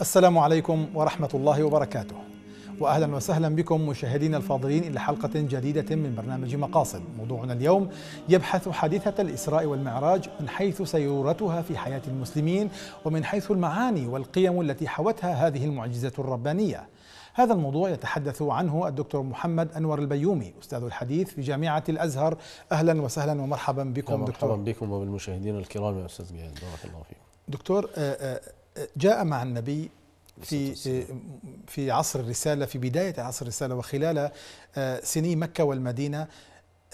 السلام عليكم ورحمة الله وبركاته وأهلا وسهلا بكم مشاهدينا الفاضلين إلى حلقة جديدة من برنامج مقاصد موضوعنا اليوم يبحث حادثة الإسراء والمعراج من حيث سيرورتها في حياة المسلمين ومن حيث المعاني والقيم التي حوتها هذه المعجزة الربانية هذا الموضوع يتحدث عنه الدكتور محمد أنور البيومي أستاذ الحديث في جامعة الأزهر أهلا وسهلا ومرحبا بكم مرحبا دكتور مرحبا بكم وبالمشاهدين الكرام يا أستاذ جهاد بارك الله فيكم دكتور آآ آه، آآ آه، جاء مع النبي في آه، في عصر الرسالة في بداية عصر الرسالة وخلال آه، سني مكة والمدينة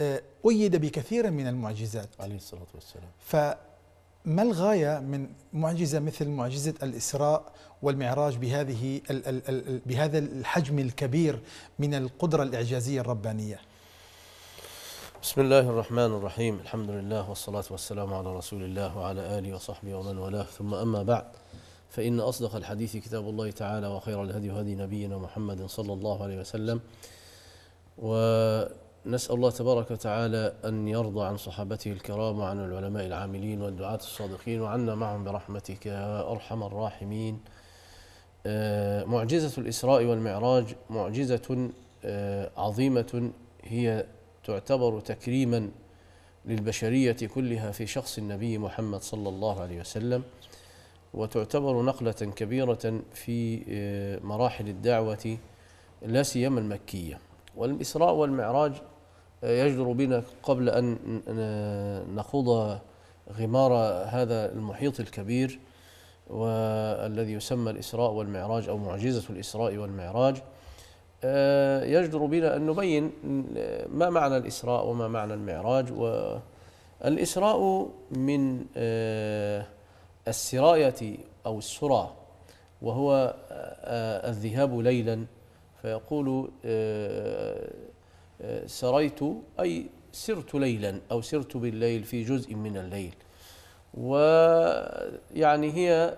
آه، أيد بكثير من المعجزات عليه الصلاة والسلام فما الغاية من معجزة مثل معجزة الإسراء والمعراج بهذه بهذا الحجم الكبير من القدرة الإعجازية الربانية بسم الله الرحمن الرحيم الحمد لله والصلاة والسلام على رسول الله وعلى آله وصحبه ومن والاه ثم أما بعد فإن أصدق الحديث كتاب الله تعالى وخير الهدي هدي نبينا محمد صلى الله عليه وسلم ونسأل الله تبارك وتعالى أن يرضى عن صحابته الكرام وعن العلماء العاملين والدعاة الصادقين وعنا معهم برحمتك يا أرحم الراحمين آه، معجزة الإسراء والمعراج معجزة آه، عظيمة هي تعتبر تكريما للبشرية كلها في شخص النبي محمد صلى الله عليه وسلم وتعتبر نقلة كبيرة في آه، مراحل الدعوة لا سيما المكية والإسراء والمعراج آه، يجدر بنا قبل أن نخوض غمار هذا المحيط الكبير والذي يسمى الإسراء والمعراج أو معجزة الإسراء والمعراج آه، يجدر بنا أن نبين ما معنى الإسراء وما معنى المعراج والإسراء من السراية أو السرعة وهو آه، آه، الذهاب ليلا فيقول آه، سريت أي سرت ليلا أو سرت بالليل في جزء من الليل ويعني هي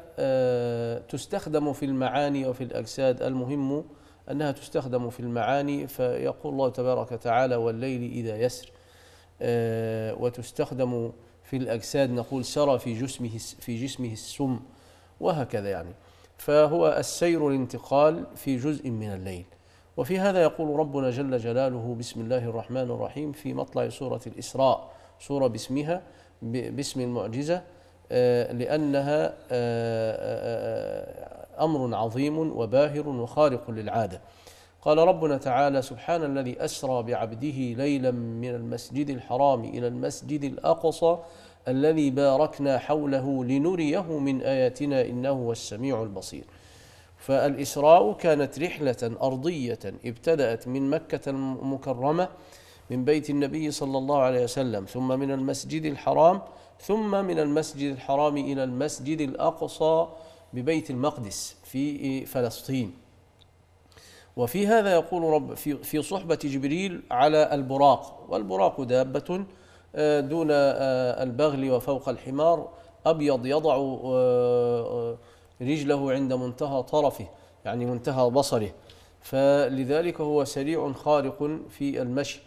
تستخدم في المعاني وفي الأجساد المهم أنها تستخدم في المعاني فيقول الله تبارك وتعالى والليل إذا يسر وتستخدم في الأجساد نقول سرى في جسمه في جسمه السم وهكذا يعني فهو السير الانتقال في جزء من الليل وفي هذا يقول ربنا جل جلاله بسم الله الرحمن الرحيم في مطلع سورة الإسراء سورة باسمها باسم المعجزة آه، لأنها آه، آه، أمر عظيم وباهر وخارق للعادة قال ربنا تعالى سبحان الذي أسرى بعبده ليلا من المسجد الحرام إلى المسجد الأقصى الذي باركنا حوله لنريه من آياتنا إنه هو السميع البصير فالإسراء كانت رحلة أرضية ابتدأت من مكة المكرمة من بيت النبي صلى الله عليه وسلم ثم من المسجد الحرام ثم من المسجد الحرام إلى المسجد الأقصى ببيت المقدس في فلسطين وفي هذا يقول رب في, في صحبة جبريل على البراق والبراق دابة آه، دون آه، البغل وفوق الحمار أبيض يضع آه، رجله عند منتهى طرفه يعني منتهى بصره فلذلك هو سريع خارق في المشي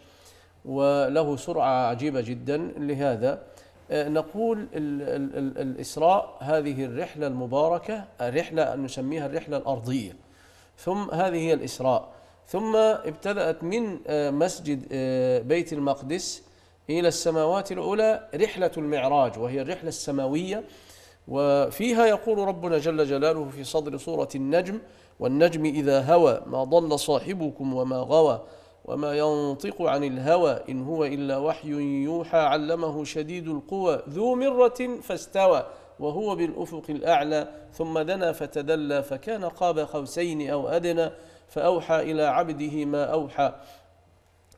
وله سرعة عجيبة جدا لهذا نقول الإسراء هذه الرحلة المباركة الرحلة نسميها الرحلة الأرضية ثم هذه هي الإسراء ثم ابتدأت من آه، مسجد آه، بيت المقدس إلى السماوات الأولى رحلة المعراج وهي الرحلة السماوية وفيها يقول ربنا جل جلاله في صدر سورة النجم والنجم إذا هوى ما ضل صاحبكم وما غوى وما ينطق عن الهوى إن هو إلا وحي يوحى علمه شديد القوى ذو مرة فاستوى وهو بالأفق الأعلى ثم دنا فتدلى فكان قاب قوسين أو أدنى فأوحى إلى عبده ما أوحى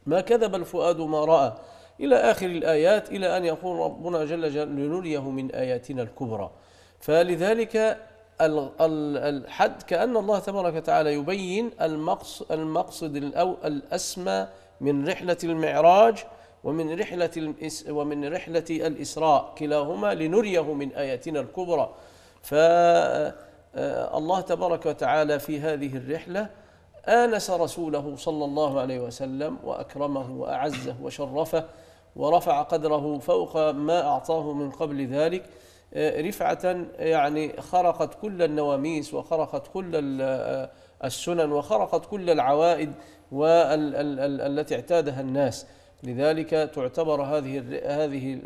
ما كذب الفؤاد ما رأى إلى آخر الآيات إلى أن يقول ربنا جل جلاله لنريه من آياتنا الكبرى فلذلك الحد كأن الله تبارك وتعالى يبين المقصد الأسمى من رحلة المعراج ومن رحلة ومن رحلة الإسراء كلاهما لنريه من آياتنا الكبرى فالله آه، تبارك وتعالى في هذه الرحلة آنس رسوله صلى الله عليه وسلم وأكرمه وأعزه وشرفه ورفع قدره فوق ما أعطاه من قبل ذلك آه، رفعة يعني خرقت كل النواميس وخرقت كل آه، السنن وخرقت كل العوائد والتي اعتادها الناس لذلك تعتبر هذه هذه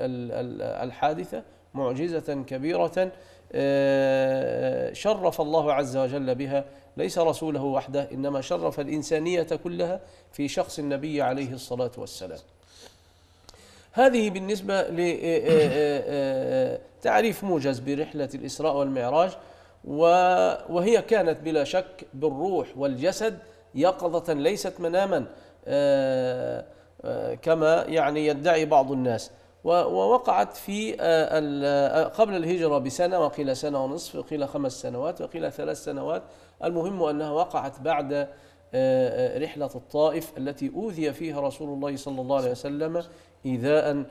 الحادثه معجزه كبيره آه، شرف الله عز وجل بها ليس رسوله وحده انما شرف الانسانيه كلها في شخص النبي عليه الصلاه والسلام. هذه بالنسبه لتعريف آه، آه، موجز برحله الاسراء والمعراج وهي كانت بلا شك بالروح والجسد يقظه ليست مناما كما يعني يدعي بعض الناس ووقعت في آه، آه، قبل الهجرة بسنة وقيل سنة ونصف وقيل خمس سنوات وقيل ثلاث سنوات المهم أنها وقعت بعد آه، رحلة الطائف التي أوذي فيها رسول الله صلى الله عليه وسلم إذاء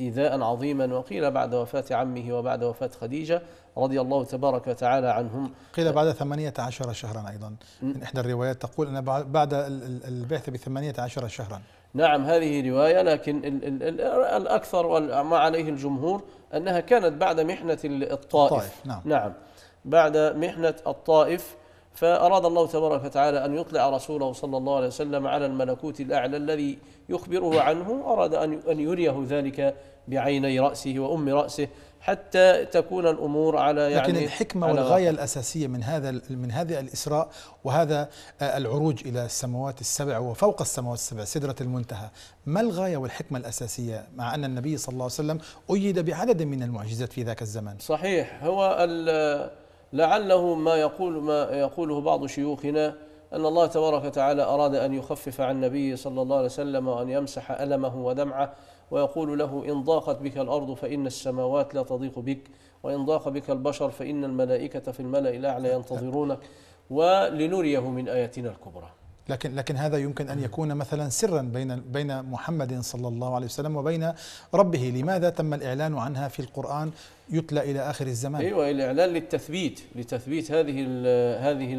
إيذاء آه، عظيما وقيل بعد وفاة عمه وبعد وفاة خديجة رضي الله تبارك وتعالى عنهم قيل بعد 18 شهرا أيضا من إحدى الروايات تقول أن بعد البعثة ب 18 شهرا نعم هذه رواية لكن الأكثر وما عليه الجمهور أنها كانت بعد محنة الطائف, الطائف نعم, نعم بعد محنة الطائف فأراد الله تبارك وتعالى أن يطلع رسوله صلى الله عليه وسلم على الملكوت الأعلى الذي يخبره عنه أراد أن يريه ذلك بعيني رأسه وأم رأسه حتى تكون الامور على يعني لكن الحكمه على والغايه الاساسيه من هذا من هذا الاسراء وهذا آه، العروج الى السماوات السبع وفوق السماوات السبع سدره المنتهى، ما الغايه والحكمه الاساسيه مع ان النبي صلى الله عليه وسلم ايد بعدد من المعجزات في ذاك الزمان؟ صحيح هو لعله ما يقول ما يقوله بعض شيوخنا أن الله تبارك وتعالى أراد أن يخفف عن النبي صلى الله عليه وسلم وأن يمسح ألمه ودمعه ويقول له إن ضاقت بك الأرض فإن السماوات لا تضيق بك وإن ضاق بك البشر فإن الملائكة في الملأ الأعلى ينتظرونك ولنريه من آياتنا الكبرى لكن لكن هذا يمكن ان يكون مثلا سرا بين بين محمد صلى الله عليه وسلم وبين ربه، لماذا تم الاعلان عنها في القران يتلى الى اخر الزمان؟ ايوه الاعلان للتثبيت، لتثبيت هذه هذه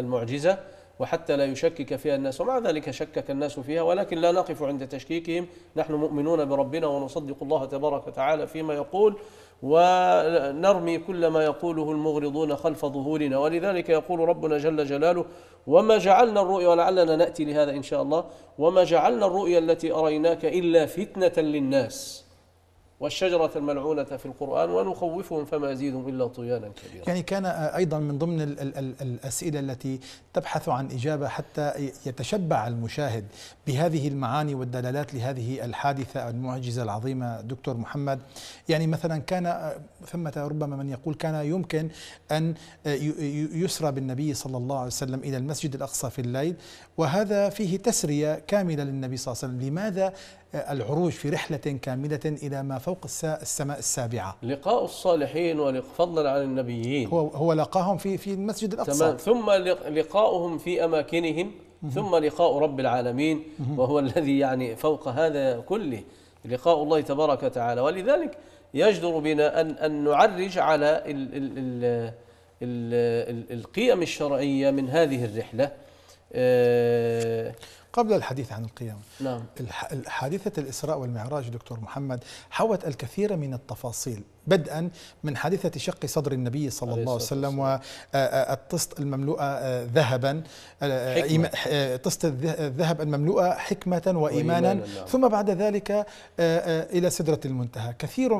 المعجزه وحتى لا يشكك فيها الناس ومع ذلك شكك الناس فيها ولكن لا نقف عند تشكيكهم نحن مؤمنون بربنا ونصدق الله تبارك وتعالى فيما يقول ونرمي كل ما يقوله المغرضون خلف ظهورنا ولذلك يقول ربنا جل جلاله وما جعلنا الرؤيا ولعلنا ناتي لهذا ان شاء الله وما جعلنا الرؤيا التي اريناك الا فتنه للناس والشجرة الملعونة في القرآن ونخوفهم فما يزيدهم إلا طغيانا كبيرا يعني كان أيضا من ضمن ال ال الـ الأسئلة التي تبحث عن إجابة حتى يتشبع المشاهد بهذه المعاني والدلالات لهذه الحادثة المعجزة العظيمة دكتور محمد يعني مثلا كان ثمة ربما من يقول كان يمكن أن يسرى بالنبي صلى الله عليه وسلم إلى المسجد الأقصى في الليل وهذا فيه تسرية كاملة للنبي صلى الله عليه وسلم لماذا العروج في رحلة كاملة إلى ما فوق السماء السابعة لقاء الصالحين وفضلا عن النبيين هو, هو لقاهم في, في المسجد الأقصى تمام ثم لقاؤهم في أماكنهم ثم لقاء رب العالمين وهو الذي يعني فوق هذا كله لقاء الله تبارك وتعالى ولذلك يجدر بنا أن, أن نعرج على الـ ال ال ال القيم الشرعية من هذه الرحلة آه، قبل الحديث عن القيامة نعم. حادثة الإسراء والمعراج دكتور محمد حوت الكثير من التفاصيل بدءا من حادثة شق صدر النبي صلى الله عليه وسلم والطست المملوءة ذهبا طست الذهب المملوءة حكمة وإيمانا, وإيمانا نعم. ثم بعد ذلك إلى سدرة المنتهى كثير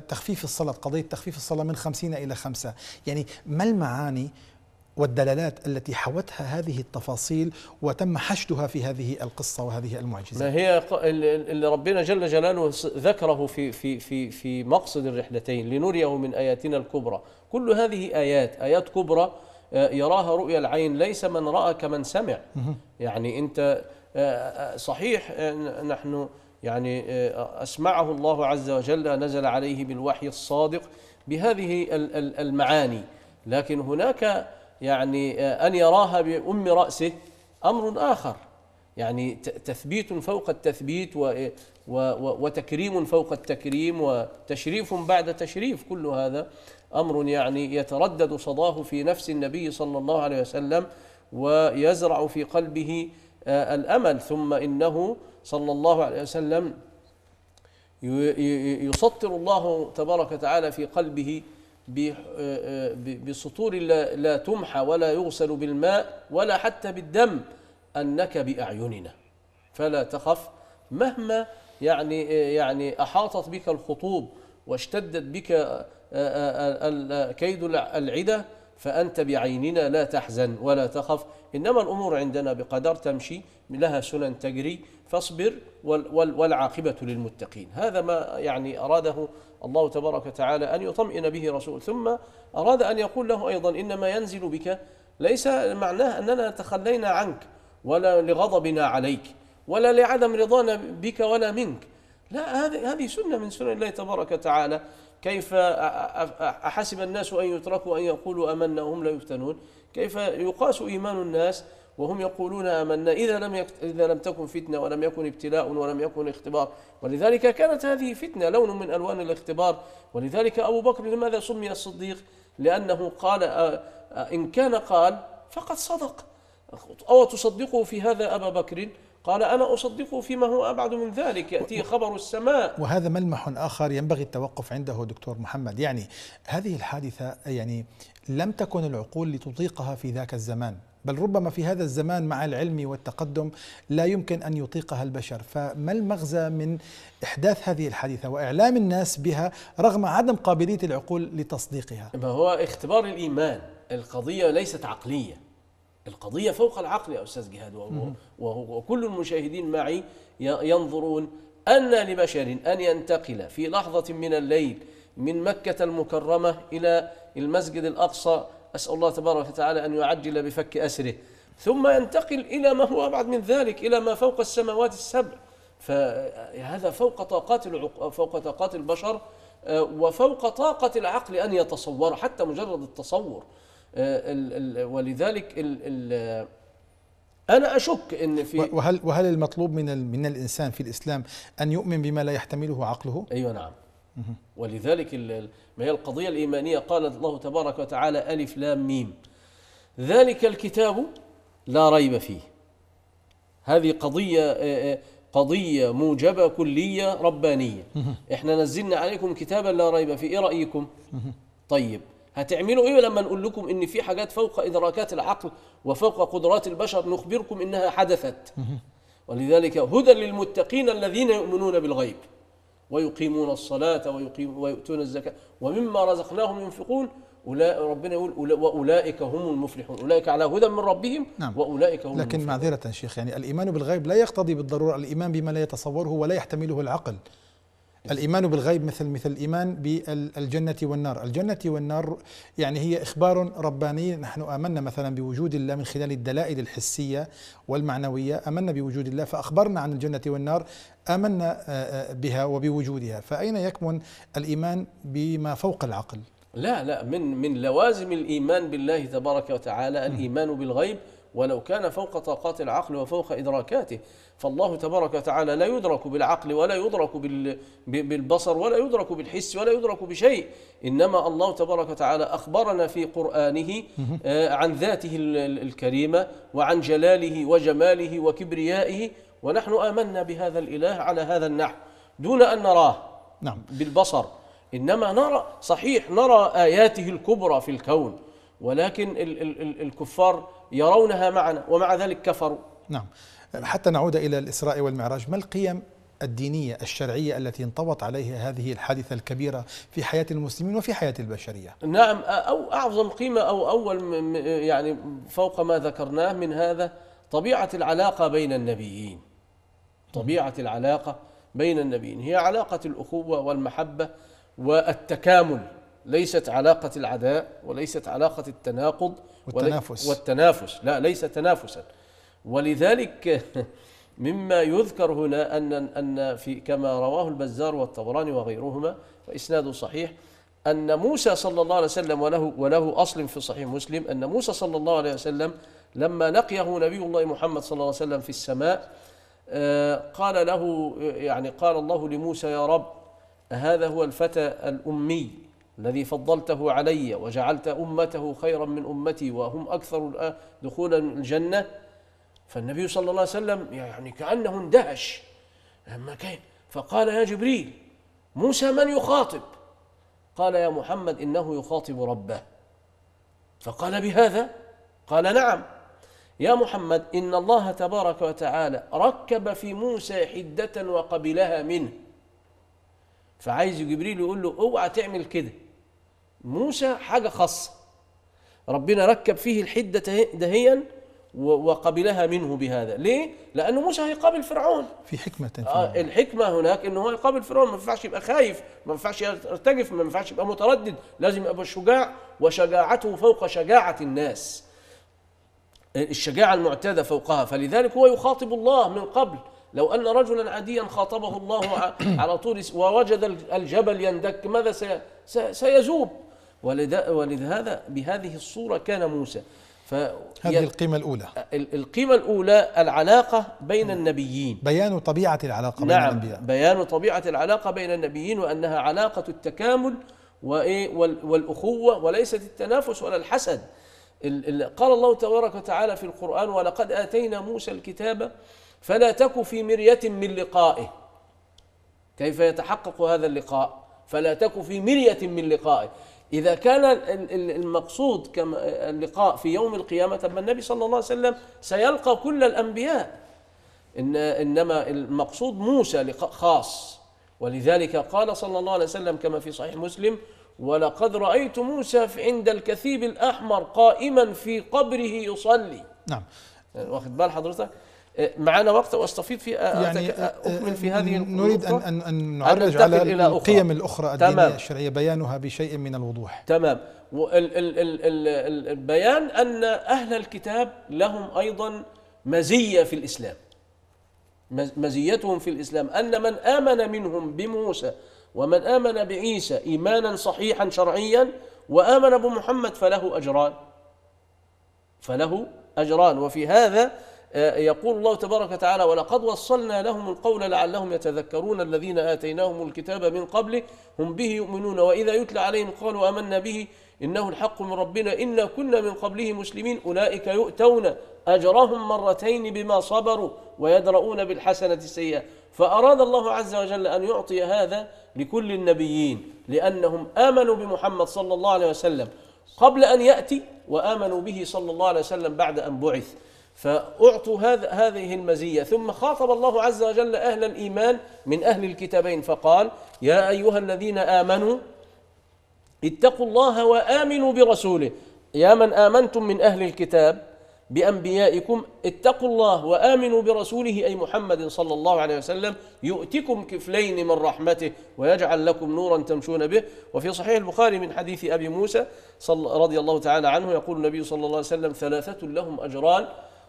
تخفيف الصلاة قضية تخفيف الصلاة من خمسين إلى خمسة يعني ما المعاني والدلالات التي حوتها هذه التفاصيل وتم حشدها في هذه القصة وهذه المعجزة ما هي اللي ربنا جل جلاله ذكره في, في, في, في مقصد الرحلتين لنريه من آياتنا الكبرى كل هذه آيات آيات كبرى آه، يراها رؤيا العين ليس من رأى كمن سمع يعني أنت آه، آه، صحيح نحن يعني أسمعه الله عز وجل نزل عليه بالوحي الصادق بهذه المعاني لكن هناك يعني آه، أن يراها بأم رأسه أمر آخر يعني تثبيت فوق التثبيت وتكريم فوق التكريم وتشريف بعد تشريف كل هذا أمر يعني يتردد صداه في نفس النبي صلى الله عليه وسلم ويزرع في قلبه آه، الأمل ثم إنه صلى الله عليه وسلم يسطر الله تبارك وتعالى في قلبه آه، آه، بسطور لا, تمحى ولا يغسل بالماء ولا حتى بالدم أنك بأعيننا فلا تخف مهما يعني آه، يعني أحاطت بك الخطوب واشتدت بك كيد العدة فأنت بعيننا لا تحزن ولا تخف إنما الأمور عندنا بقدر تمشي لها سنن تجري فاصبر والعاقبة للمتقين هذا ما يعني أراده الله تبارك وتعالى أن يطمئن به رسول ثم أراد أن يقول له أيضا إنما ينزل بك ليس معناه أننا تخلينا عنك ولا لغضبنا عليك ولا لعدم رضانا بك ولا منك لا هذه سنة من سنن الله تبارك وتعالى كيف أحسب الناس أن يتركوا أن يقولوا أمنا وهم لا يفتنون كيف يقاس إيمان الناس وهم يقولون آمنا إذا لم يكت... إذا لم تكن فتنة ولم يكن ابتلاء ولم يكن اختبار ولذلك كانت هذه فتنة لون من ألوان الاختبار ولذلك أبو بكر لماذا سمي الصديق لأنه قال آه، آه، إن كان قال فقد صدق أو تصدقه في هذا أبا بكر قال أنا أصدقه فيما هو أبعد من ذلك يأتي خبر السماء وهذا ملمح آخر ينبغي التوقف عنده دكتور محمد يعني هذه الحادثة يعني لم تكن العقول لتطيقها في ذاك الزمان بل ربما في هذا الزمان مع العلم والتقدم لا يمكن ان يطيقها البشر، فما المغزى من احداث هذه الحادثه واعلام الناس بها رغم عدم قابليه العقول لتصديقها؟ ما هو اختبار الايمان، القضيه ليست عقليه، القضية فوق العقل يا أستاذ جهاد وكل المشاهدين معي ينظرون أن لبشر أن ينتقل في لحظة من الليل من مكة المكرمة إلى المسجد الأقصى أسأل الله تبارك وتعالى أن يعجل بفك أسره ثم ينتقل إلى ما هو أبعد من ذلك إلى ما فوق السماوات السبع فهذا فوق طاقات فوق طاقات البشر آه، وفوق طاقة العقل أن يتصور حتى مجرد التصور آه، ولذلك ال ال انا اشك ان في وهل وهل المطلوب من من الانسان في الاسلام ان يؤمن بما لا يحتمله عقله؟ ايوه نعم ولذلك ما هي القضيه الايمانيه قال الله تبارك وتعالى الف لام ميم ذلك الكتاب لا ريب فيه هذه قضيه آه، آه، قضيه موجبه كليه ربانيه احنا نزلنا عليكم كتابا لا ريب فيه ايه رايكم؟ طيب هتعملوا ايه لما نقول لكم ان في حاجات فوق ادراكات العقل وفوق قدرات البشر نخبركم انها حدثت ولذلك هدى للمتقين الذين يؤمنون بالغيب ويقيمون الصلاة ويقيم ويؤتون الزكاة ومما رزقناهم ينفقون أولئك ربنا يقول وأولئك هم المفلحون أولئك على هدى من ربهم نعم. وأولئك هم لكن معذرة شيخ يعني الإيمان بالغيب لا يقتضي بالضرورة الإيمان بما لا يتصوره ولا يحتمله العقل الإيمان بالغيب مثل مثل الإيمان بالجنة والنار الجنة والنار يعني هي إخبار رباني نحن آمنا مثلا بوجود الله من خلال الدلائل الحسية والمعنوية آمنا بوجود الله فأخبرنا عن الجنة والنار آمنا آه، آه، بها وبوجودها فأين يكمن الإيمان بما فوق العقل لا لا من من لوازم الإيمان بالله تبارك وتعالى الإيمان بالغيب ولو كان فوق طاقات العقل وفوق إدراكاته فالله تبارك وتعالى لا يدرك بالعقل ولا يدرك بالبصر ولا يدرك بالحس ولا يدرك بشيء إنما الله تبارك وتعالى أخبرنا في قرآنه آه، عن ذاته الكريمة وعن جلاله وجماله وكبريائه ونحن آمنا بهذا الإله على هذا النحو دون أن نراه نعم. بالبصر إنما نرى صحيح نرى آياته الكبرى في الكون ولكن الكفار يرونها معنا ومع ذلك كفروا نعم حتى نعود إلى الإسراء والمعراج ما القيم الدينية الشرعية التي انطوت عليها هذه الحادثة الكبيرة في حياة المسلمين وفي حياة البشرية نعم أو أعظم قيمة أو أول يعني فوق ما ذكرناه من هذا طبيعة العلاقة بين النبيين طبيعة العلاقة بين النبيين هي علاقة الأخوة والمحبة والتكامل ليست علاقة العداء وليست علاقة التناقض والتنافس والتنافس لا ليس تنافسا ولذلك مما يذكر هنا ان ان في كما رواه البزار والطبراني وغيرهما واسناده صحيح ان موسى صلى الله عليه وسلم وله وله اصل في صحيح مسلم ان موسى صلى الله عليه وسلم لما لقيه نبي الله محمد صلى الله عليه وسلم في السماء آه، قال له يعني قال الله لموسى يا رب هذا هو الفتى الامي الذي فضلته علي وجعلت امته خيرا من امتي وهم اكثر دخولا الجنه فالنبي صلى الله عليه وسلم يعني كانه اندهش لما كان فقال يا جبريل موسى من يخاطب قال يا محمد انه يخاطب ربه فقال بهذا قال نعم يا محمد ان الله تبارك وتعالى ركب في موسى حده وقبلها منه فعايز جبريل يقول له اوعى تعمل كده موسى حاجة خاصة ربنا ركب فيه الحدة دهيا وقبلها منه بهذا ليه؟ لأنه موسى هيقابل فرعون في حكمة آه الحكمة هناك أنه هو يقابل فرعون ما ينفعش يبقى خايف ما ينفعش يرتجف ما ينفعش يبقى متردد لازم يبقى شجاع وشجاعته فوق شجاعة الناس الشجاعة المعتادة فوقها فلذلك هو يخاطب الله من قبل لو أن رجلا عاديا خاطبه الله على طول ووجد الجبل يندك ماذا سيزوب ولهذا بهذه الصورة كان موسى هذه القيمة الأولى القيمة الأولى العلاقة بين نعم. النبيين بيان طبيعة العلاقة نعم بين الأنبياء بيان طبيعة العلاقة بين النبيين وأنها علاقة التكامل إيه، والأخوة وليست التنافس ولا الحسد قال الله تبارك وتعالى في القرآن ولقد آتينا موسى الكتاب فلا تك في مرية من لقائه كيف يتحقق هذا اللقاء فلا تك في مرية من لقائه إذا كان المقصود كما اللقاء في يوم القيامة طب النبي صلى الله عليه وسلم سيلقى كل الأنبياء إن إنما المقصود موسى لقاء خاص ولذلك قال صلى الله عليه وسلم كما في صحيح مسلم ولقد رأيت موسى عند الكثيب الأحمر قائما في قبره يصلي نعم واخد بال حضرتك معنا وقت واستفيض في يعني اكمل في هذه نريد ان ان نعرج على إلى القيم الاخرى الدينيه تمام الشرعيه بيانها بشيء من الوضوح تمام البيان ان اهل الكتاب لهم ايضا مزيه في الاسلام مزيتهم في الاسلام ان من امن منهم بموسى ومن امن بعيسى ايمانا صحيحا شرعيا وامن بمحمد فله اجران فله اجران وفي هذا يقول الله تبارك وتعالى ولقد وصلنا لهم القول لعلهم يتذكرون الذين آتيناهم الكتاب من قبل هم به يؤمنون وإذا يتلى عليهم قالوا آمنا به إنه الحق من ربنا إنا كنا من قبله مسلمين أولئك يؤتون أجرهم مرتين بما صبروا ويدرؤون بالحسنة السيئة فأراد الله عز وجل أن يعطي هذا لكل النبيين لأنهم آمنوا بمحمد صلى الله عليه وسلم قبل أن يأتي وآمنوا به صلى الله عليه وسلم بعد أن بعث فأعطوا هذ هذه المزية ثم خاطب الله عز وجل أهل الإيمان من أهل الكتابين فقال يا أيها الذين آمنوا اتقوا الله وآمنوا برسوله يا من آمنتم من أهل الكتاب بأنبيائكم اتقوا الله وآمنوا برسوله أي محمد صلى الله عليه وسلم يؤتكم كفلين من رحمته ويجعل لكم نورا تمشون به وفي صحيح البخاري من حديث أبي موسى رضي الله تعالى عنه يقول النبي صلى الله عليه وسلم ثلاثة لهم أجران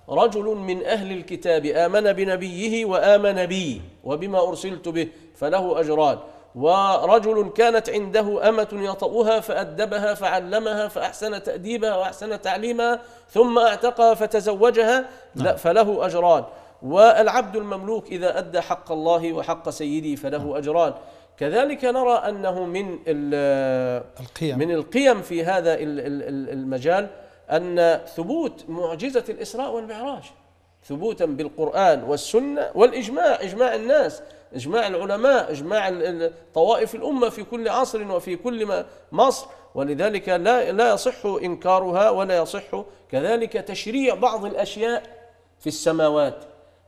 رجل من أهل الكتاب آمن بنبيه وآمن بي وبما أرسلت به فله أجران ورجل كانت عنده أمة يطؤها فأدبها فعلمها فأحسن تأديبها وأحسن تعليمها ثم اعتقها فتزوجها لا نعم. فله أجران والعبد المملوك إذا أدى حق الله وحق سيده فله نعم. أجران كذلك نرى أنه من القيم من القيم في هذا المجال أن ثبوت معجزة الإسراء والمعراج ثبوتا بالقرآن والسنة والإجماع إجماع الناس إجماع العلماء إجماع طوائف الأمة في كل عصر وفي كل مصر ولذلك لا لا يصح إنكارها ولا يصح كذلك تشريع بعض الأشياء في السماوات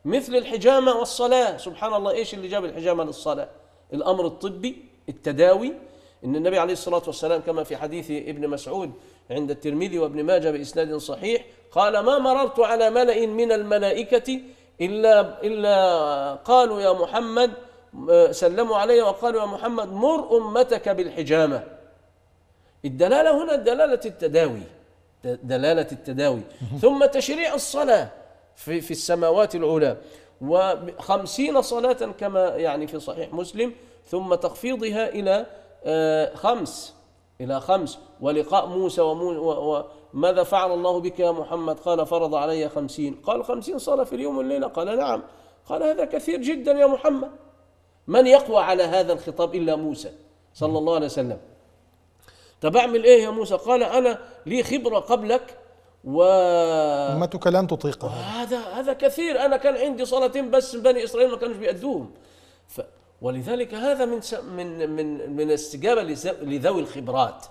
مثل الحجامة والصلاة سبحان الله إيش اللي جاب الحجامة للصلاة الأمر الطبي التداوي إن النبي عليه الصلاة والسلام كما في حديث ابن مسعود عند الترمذي وابن ماجه بإسناد صحيح قال ما مررت على ملأ من الملائكة إلا, إلا قالوا يا محمد سلموا علي وقالوا يا محمد مر أمتك بالحجامة الدلالة هنا دلالة التداوي دلالة التداوي ثم تشريع الصلاة في, في السماوات العلى وخمسين صلاة كما يعني في صحيح مسلم ثم تخفيضها إلى آه، خمس إلى خمس ولقاء موسى وماذا فعل الله بك يا محمد قال فرض علي خمسين قال خمسين صلاة في اليوم والليلة قال نعم قال هذا كثير جدا يا محمد من يقوى على هذا الخطاب إلا موسى صلى الله عليه وسلم طب أعمل إيه يا موسى قال أنا لي خبرة قبلك و أمتك لن تطيقها هذا هذا كثير أنا كان عندي صلاتين بس بني إسرائيل ما كانوش بيأدوهم ف... ولذلك هذا من من من من استجابه لذوي الخبرات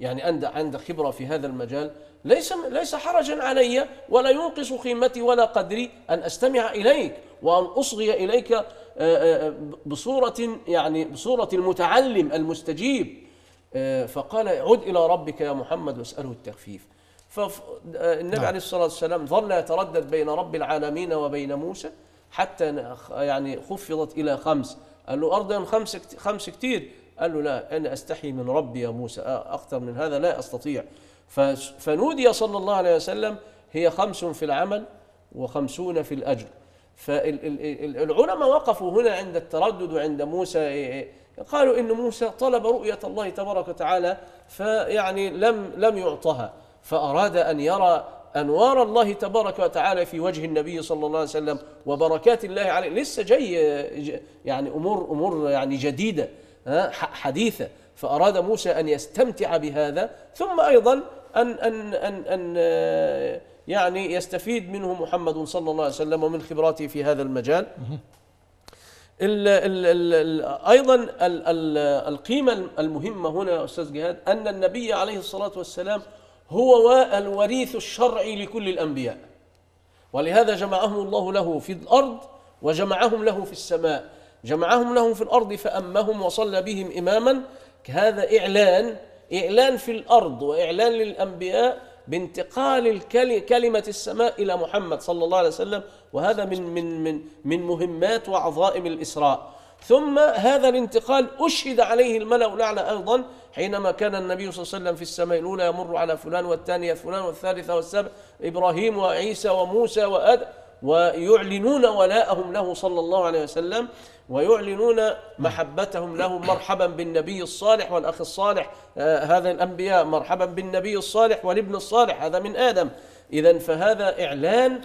يعني عند عندك خبره في هذا المجال ليس ليس حرجا علي ولا ينقص قيمتي ولا قدري ان استمع اليك وان اصغي اليك آه، آه، بصوره يعني بصوره المتعلم المستجيب آه، فقال عد الى ربك يا محمد واساله التخفيف فالنبي نعم. عليه الصلاه والسلام ظل يتردد بين رب العالمين وبين موسى حتى يعني خفضت إلى خمس قال له أرضا خمس خمس كثير قال له لا أنا أستحي من ربي يا موسى أكثر من هذا لا أستطيع فنودي صلى الله عليه وسلم هي خمس في العمل وخمسون في الأجر فالعلماء وقفوا هنا عند التردد وعند موسى إيه، إيه، إيه. قالوا إن موسى طلب رؤية الله تبارك وتعالى فيعني لم لم يعطها فأراد أن يرى أنوار الله تبارك وتعالى في وجه النبي صلى الله عليه وسلم وبركات الله عليه لسه جاي يعني أمور أمور يعني جديدة حديثة فأراد موسى أن يستمتع بهذا ثم أيضا أن أن أن أن آه، يعني يستفيد منه محمد صلى الله عليه وسلم ومن خبراته في هذا المجال الـ ال ال ال ايضا ال ال القيمه المهمه هنا يا استاذ جهاد ان النبي عليه الصلاه والسلام هو الوريث الشرعي لكل الأنبياء ولهذا جمعهم الله له في الأرض وجمعهم له في السماء جمعهم له في الأرض فأمهم وصلى بهم إماما هذا إعلان إعلان في الأرض وإعلان للأنبياء بانتقال كلمة السماء إلى محمد صلى الله عليه وسلم وهذا من من من من مهمات وعظائم الإسراء ثم هذا الانتقال أشهد عليه الملأ الأعلى أيضا حينما كان النبي صلى الله عليه وسلم في السماء الأولى يمر على فلان والثانية فلان والثالثة والسبع إبراهيم وعيسى وموسى وأد ويعلنون ولاءهم له صلى الله عليه وسلم ويعلنون محبتهم له مرحبا بالنبي الصالح والأخ الصالح آه، هذا الأنبياء مرحبا بالنبي الصالح والابن الصالح هذا من آدم إذا فهذا إعلان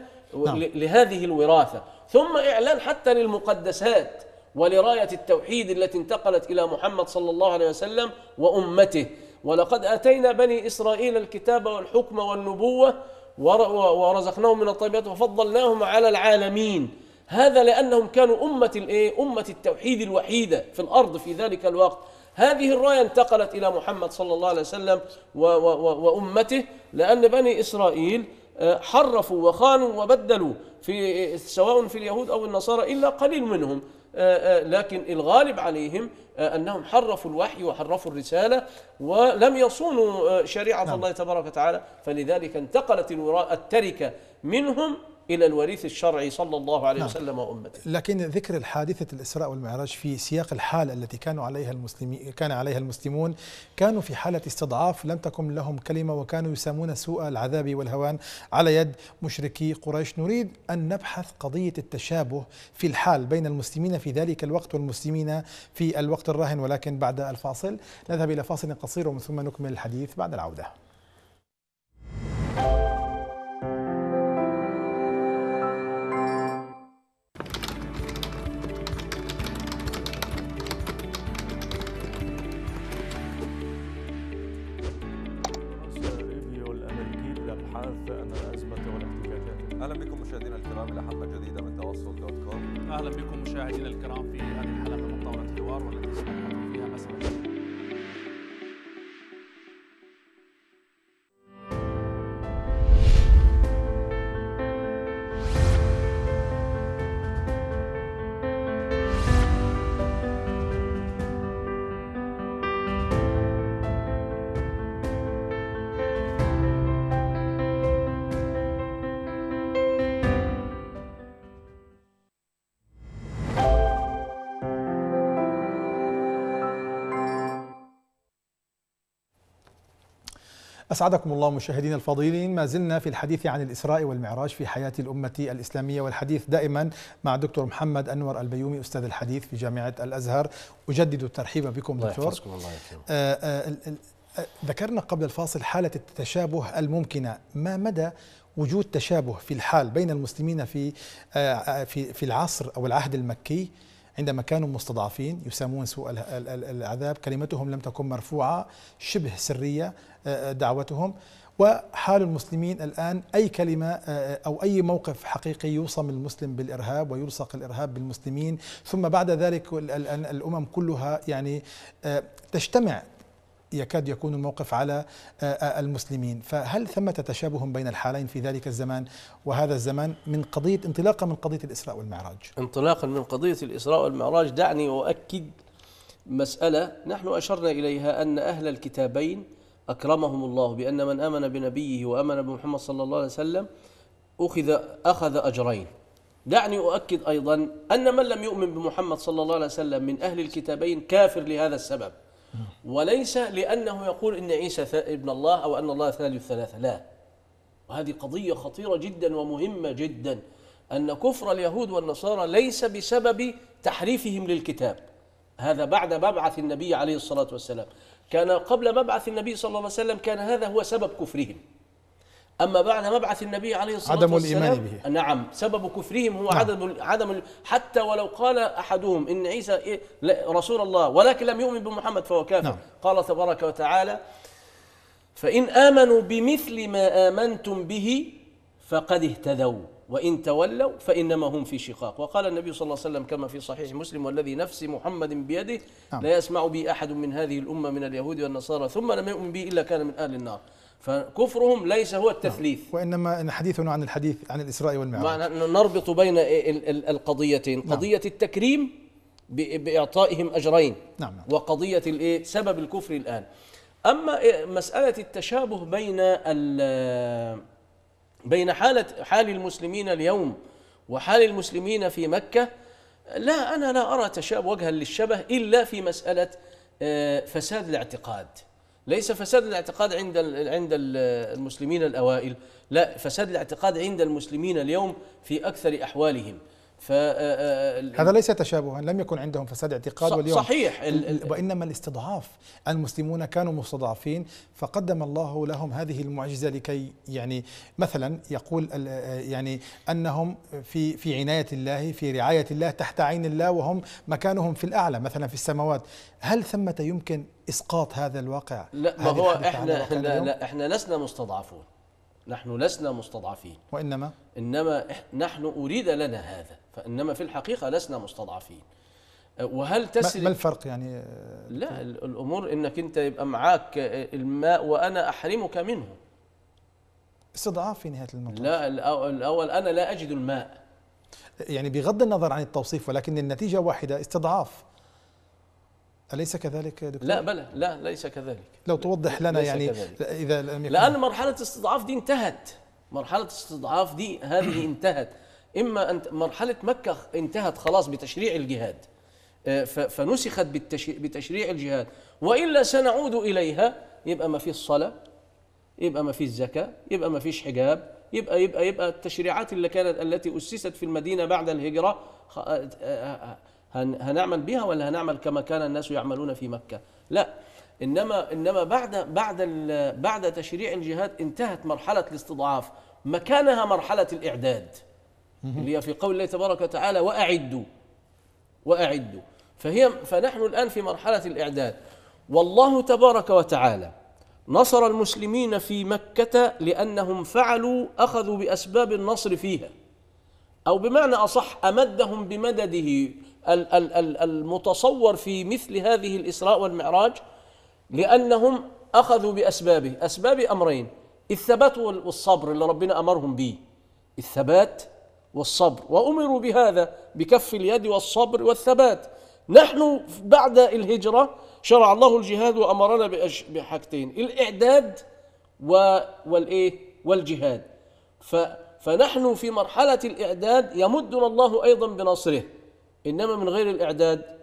نعم. لهذه الوراثة ثم إعلان حتى للمقدسات ولراية التوحيد التي انتقلت إلى محمد صلى الله عليه وسلم وأمته ولقد أتينا بني إسرائيل الكتاب والحكم والنبوة ورزقناهم من الطيبات وفضلناهم على العالمين هذا لأنهم كانوا أمة الإيه؟ أمة التوحيد الوحيدة في الأرض في ذلك الوقت هذه الراية انتقلت إلى محمد صلى الله عليه وسلم وأمته لأن بني إسرائيل آه، حرفوا وخانوا وبدلوا في سواء في اليهود أو النصارى إلا قليل منهم آه، آه، لكن الغالب عليهم آه، أنهم حرفوا الوحي وحرفوا الرسالة ولم يصونوا شريعة نعم. الله تبارك وتعالى فلذلك انتقلت التركة منهم إلى الوريث الشرعي صلى الله عليه نعم. وسلم وأمته لكن ذكر حادثة الإسراء والمعراج في سياق الحال التي كانوا عليها المسلمين كان عليها المسلمون كانوا في حالة استضعاف لم تكن لهم كلمة وكانوا يسامون سوء العذاب والهوان على يد مشركي قريش نريد أن نبحث قضية التشابه في الحال بين المسلمين في ذلك الوقت والمسلمين في الوقت الراهن ولكن بعد الفاصل نذهب إلى فاصل قصير ومن ثم نكمل الحديث بعد العودة الحوار إلى حلقة جديدة من تواصل دوت كوم أهلا بكم مشاهدينا الكرام في هذه الحلقة من طاولة الحوار والتي سنتحدث فيها مسألة أسعدكم الله مشاهدينا الفاضلين ما زلنا في الحديث عن الإسراء والمعراج في حياة الأمة الإسلامية والحديث دائما مع دكتور محمد أنور البيومي أستاذ الحديث في جامعة الأزهر أجدد الترحيب بكم الله دكتور الله آآ آه، آه، آه، ذكرنا قبل الفاصل حالة التشابه الممكنة ما مدى وجود تشابه في الحال بين المسلمين في في في العصر أو العهد المكي عندما كانوا مستضعفين يسامون سوء العذاب كلمتهم لم تكن مرفوعة شبه سرية آه، آه، دعوتهم وحال المسلمين الآن أي كلمة آه، أو أي موقف حقيقي يوصم المسلم بالإرهاب ويلصق الإرهاب بالمسلمين ثم بعد ذلك الأمم كلها يعني تجتمع يكاد يكون الموقف على آه، آه، المسلمين فهل ثمة تشابه بين الحالين في ذلك الزمان وهذا الزمان من قضية انطلاقا من قضية الإسراء والمعراج انطلاقا من قضية الإسراء والمعراج دعني أؤكد مسألة نحن أشرنا إليها أن أهل الكتابين أكرمهم الله بأن من آمن بنبيه وآمن بمحمد صلى الله عليه وسلم أخذ أخذ أجرين دعني أؤكد أيضا أن من لم يؤمن بمحمد صلى الله عليه وسلم من أهل الكتابين كافر لهذا السبب وليس لأنه يقول إن عيسى ابن الله أو أن الله ثالث ثلاثة لا وهذه قضية خطيرة جدا ومهمة جدا أن كفر اليهود والنصارى ليس بسبب تحريفهم للكتاب هذا بعد مبعث النبي عليه الصلاة والسلام كان قبل مبعث النبي صلى الله عليه وسلم كان هذا هو سبب كفرهم أما بعد مبعث النبي عليه الصلاة عدم والسلام عدم الإيمان به نعم سبب كفرهم هو نعم. عدم عدم حتى ولو قال أحدهم إن عيسى إيه، رسول الله ولكن لم يؤمن بمحمد فهو كافر نعم. قال تبارك وتعالى فإن آمنوا بمثل ما آمنتم به فقد اهتدوا وإن تولوا فإنما هم في شقاق وقال النبي صلى الله عليه وسلم كما في صحيح مسلم والذي نفس محمد بيده نعم. لا يسمع بي أحد من هذه الأمة من اليهود والنصارى ثم لم يؤمن بي إلا كان من أهل النار فكفرهم ليس هو التثليث نعم. وإنما حديثنا عن الحديث عن الإسراء والمعراج نربط بين القضيتين نعم. قضية التكريم بإعطائهم أجرين نعم. نعم. وقضية الإيه؟ سبب الكفر الآن أما مسألة التشابه بين بين حالة حال المسلمين اليوم وحال المسلمين في مكة لا أنا لا أرى تشابه وجها للشبه إلا في مسألة آه، فساد الاعتقاد ليس فساد الاعتقاد عند عند المسلمين الاوائل لا فساد الاعتقاد عند المسلمين اليوم في اكثر احوالهم ف آه، آه، هذا ليس تشابها لم يكن عندهم فساد اعتقاد واليوم صحيح وانما الاستضعاف المسلمون كانوا مستضعفين فقدم الله لهم هذه المعجزه لكي يعني مثلا يقول آه، يعني انهم في في عنايه الله في رعايه الله تحت عين الله وهم مكانهم في الاعلى مثلا في السماوات هل ثمة يمكن اسقاط هذا الواقع لا ما هو احنا لا, لا احنا لسنا مستضعفون نحن لسنا مستضعفين وانما انما نحن اريد لنا هذا فإنما في الحقيقة لسنا مستضعفين أه، وهل تسري ما الفرق يعني لا الأمور أنك أنت يبقى معاك أه، الماء وأنا أحرمك منه استضعاف في نهاية المطاف لا الأول أنا لا أجد الماء يعني بغض النظر عن التوصيف ولكن النتيجة واحدة استضعاف أليس كذلك دكتور؟ لا بلى لا ليس كذلك لو توضح لنا يعني كذلك. إذا لم يكن لأن مرحلة استضعاف دي انتهت مرحلة استضعاف دي هذه انتهت إما أن مرحلة مكة انتهت خلاص بتشريع الجهاد آه، فنسخت بتشريع الجهاد وإلا سنعود إليها يبقى ما فيش صلاة يبقى ما فيش زكاة يبقى ما فيش حجاب يبقى يبقى يبقى التشريعات اللي كانت التي أسست في المدينة بعد الهجرة آه، آه، هنعمل بها ولا هنعمل كما كان الناس يعملون في مكة لا انما انما بعد بعد بعد تشريع الجهاد انتهت مرحله الاستضعاف مكانها مرحله الاعداد اللي هي في قول الله تبارك وتعالى وأعدوا وأعدوا فهي فنحن الآن في مرحلة الإعداد والله تبارك وتعالى نصر المسلمين في مكة لأنهم فعلوا أخذوا بأسباب النصر فيها أو بمعنى أصح أمدهم بمدده المتصور في مثل هذه الإسراء والمعراج لأنهم أخذوا بأسبابه أسباب أمرين الثبات والصبر اللي ربنا أمرهم به الثبات والصبر وأمروا بهذا بكف اليد والصبر والثبات نحن بعد الهجرة شرع الله الجهاد وأمرنا بحاجتين الإعداد والإيه والجهاد فنحن في مرحلة الإعداد يمدنا الله أيضا بنصره إنما من غير الإعداد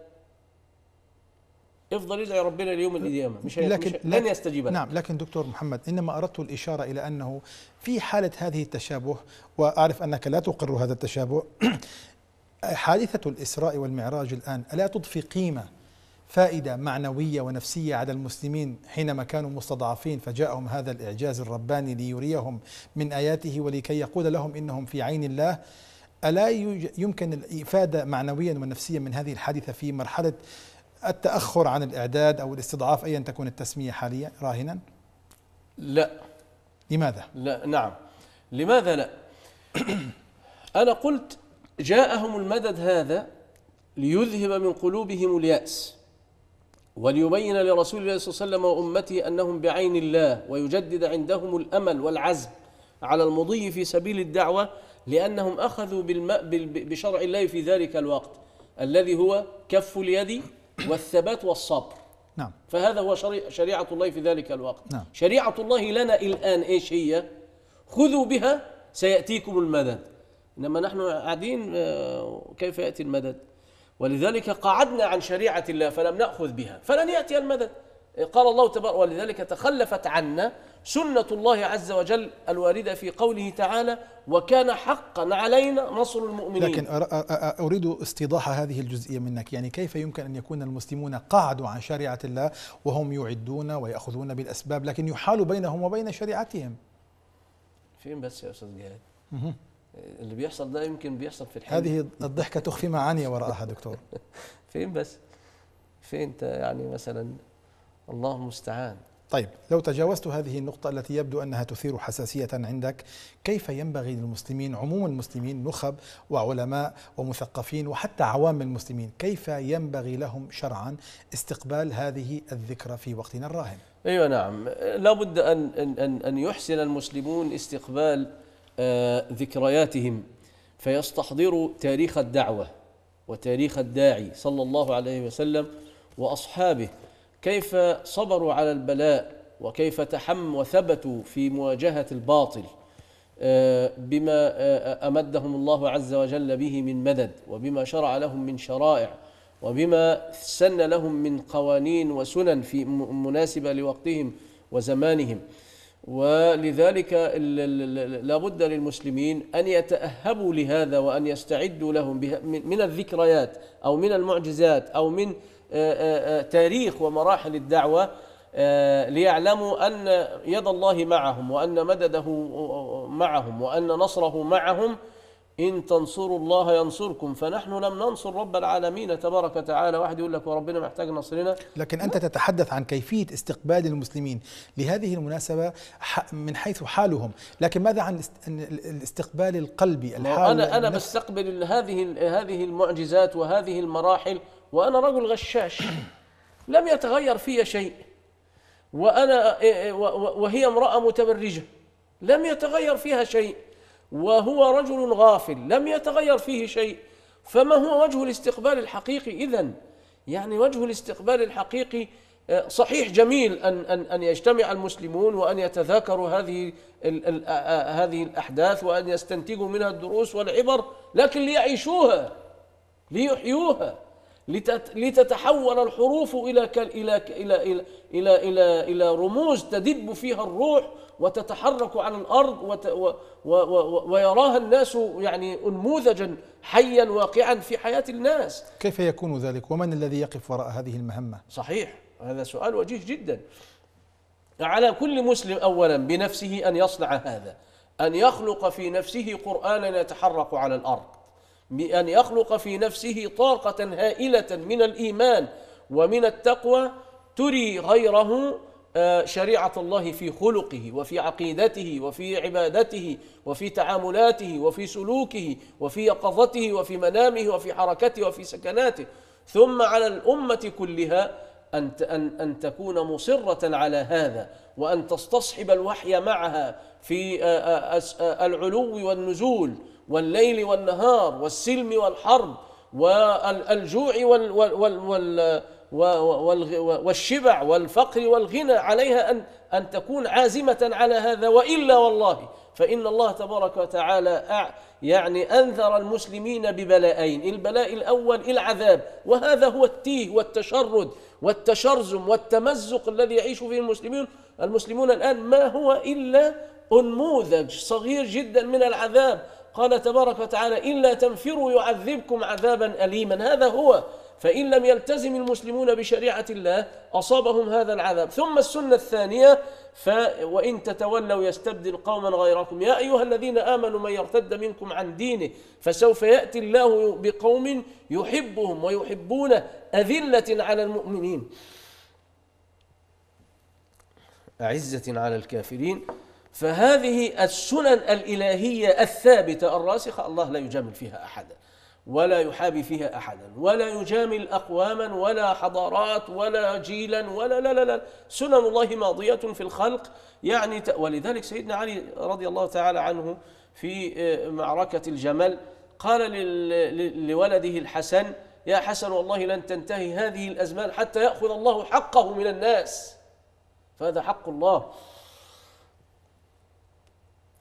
افضل الى ربنا اليوم القيامه مش, لكن مش لن يستجيب لك. نعم لكن دكتور محمد انما اردت الاشاره الى انه في حاله هذه التشابه واعرف انك لا تقر هذا التشابه حادثه الاسراء والمعراج الان الا تضفي قيمه فائدة معنوية ونفسية على المسلمين حينما كانوا مستضعفين فجاءهم هذا الإعجاز الرباني ليريهم من آياته ولكي يقول لهم إنهم في عين الله ألا يمكن الإفادة معنويا ونفسيا من هذه الحادثة في مرحلة التأخر عن الإعداد أو الاستضعاف أيا تكون التسمية حاليا راهنا؟ لا لماذا؟ لا نعم لماذا لا؟ أنا قلت جاءهم المدد هذا ليذهب من قلوبهم اليأس وليبين لرسول الله صلى الله عليه وسلم وأمته أنهم بعين الله ويجدد عندهم الأمل والعزم على المضي في سبيل الدعوة لأنهم أخذوا بشرع الله في ذلك الوقت الذي هو كف اليد والثبات والصبر نعم فهذا هو شريعة الله في ذلك الوقت نعم. شريعة الله لنا الآن إيش هي خذوا بها سيأتيكم المدد إنما نحن قاعدين آه، كيف يأتي المدد ولذلك قعدنا عن شريعة الله فلم نأخذ بها فلن يأتي المدد قال الله تبارك ولذلك تخلفت عنا سنة الله عز وجل الواردة في قوله تعالى وكان حقا علينا نصر المؤمنين لكن أريد استيضاح هذه الجزئية منك يعني كيف يمكن أن يكون المسلمون قعدوا عن شريعة الله وهم يعدون ويأخذون بالأسباب لكن يحال بينهم وبين شريعتهم فين بس يا أستاذ جهاد اللي بيحصل ده يمكن بيحصل في الحلم هذه الضحكة تخفي معاني وراءها دكتور فين بس فين انت يعني مثلا الله المستعان طيب لو تجاوزت هذه النقطة التي يبدو أنها تثير حساسية عندك كيف ينبغي للمسلمين عموم المسلمين نخب وعلماء ومثقفين وحتى عوام المسلمين كيف ينبغي لهم شرعا استقبال هذه الذكرى في وقتنا الراهن أيوة نعم لابد أن, أن, أن يحسن المسلمون استقبال آه، ذكرياتهم فيستحضروا تاريخ الدعوة وتاريخ الداعي صلى الله عليه وسلم وأصحابه كيف صبروا على البلاء وكيف تحم وثبتوا في مواجهة الباطل آه، بما آه، أمدهم الله عز وجل به من مدد وبما شرع لهم من شرائع وبما سن لهم من قوانين وسنن في مناسبة لوقتهم وزمانهم ولذلك لا بد للمسلمين أن يتأهبوا لهذا وأن يستعدوا لهم من الذكريات أو من المعجزات أو من آه، آه، آه، تاريخ ومراحل الدعوة ليعلموا أن يد الله معهم وأن مدده معهم وأن نصره معهم إن تنصروا الله ينصركم فنحن لم ننصر رب العالمين تبارك وتعالى واحد يقول لك وربنا محتاج نصرنا لكن أنت تتحدث عن كيفية استقبال المسلمين لهذه المناسبة من حيث حالهم لكن ماذا عن الاستقبال القلبي الحال أنا أنا بستقبل هذه هذه المعجزات وهذه المراحل وأنا رجل غشاش لم يتغير في شيء وأنا إيه، إيه، وهي امرأة متبرجة لم يتغير فيها شيء وهو رجل غافل لم يتغير فيه شيء فما هو وجه الاستقبال الحقيقي إذا يعني وجه الاستقبال الحقيقي آه، صحيح جميل أن أن أن يجتمع المسلمون وأن يتذاكروا هذه آه، آه، هذه الأحداث وأن يستنتجوا منها الدروس والعبر لكن ليعيشوها ليحيوها لتتحول الحروف إلى إلى إلى إلى إلى, إلى, إلى رموز تدب فيها الروح وتتحرك على الأرض وت و و و ويراها الناس يعني أنموذجا حيا واقعا في حياة الناس كيف يكون ذلك ومن الذي يقف وراء هذه المهمة صحيح هذا سؤال وجيه جدا على كل مسلم أولا بنفسه أن يصنع هذا أن يخلق في نفسه قرآنا يتحرك على الأرض بأن يخلق في نفسه طاقة هائلة من الإيمان ومن التقوى تري غيره آه، شريعة الله في خلقه وفي عقيدته وفي عبادته وفي تعاملاته وفي سلوكه وفي يقظته وفي منامه وفي حركته وفي سكناته ثم على الأمة كلها أن أن أن تكون مصرة على هذا وأن تستصحب الوحي معها في آه، آه، العلو والنزول والليل والنهار والسلم والحرب والجوع والشبع والفقر والغنى عليها أن, أن تكون عازمة على هذا وإلا والله فإن الله تبارك وتعالى يعني أنذر المسلمين ببلائين البلاء الأول العذاب وهذا هو التيه والتشرد والتشرزم والتمزق الذي يعيش فيه المسلمون المسلمون الآن ما هو إلا أنموذج صغير جدا من العذاب قال تبارك وتعالى إلا تنفروا يعذبكم عذابا أليما هذا هو فإن لم يلتزم المسلمون بشريعة الله أصابهم هذا العذاب ثم السنة الثانية ف وإن تتولوا يستبدل قوما غيركم يا أيها الذين آمنوا من يرتد منكم عن دينه فسوف يأتي الله بقوم يحبهم ويحبون أذلة على المؤمنين أعزة على الكافرين فهذه السنن الإلهية الثابتة الراسخة الله لا يجامل فيها أحدا ولا يحابي فيها أحدا ولا يجامل أقواما ولا حضارات ولا جيلا ولا لا لا لا سنن الله ماضية في الخلق يعني ولذلك سيدنا علي رضي الله تعالى عنه في آه، معركة الجمل قال لولده الحسن يا حسن والله لن تنتهي هذه الأزمان حتى يأخذ الله حقه من الناس فهذا حق الله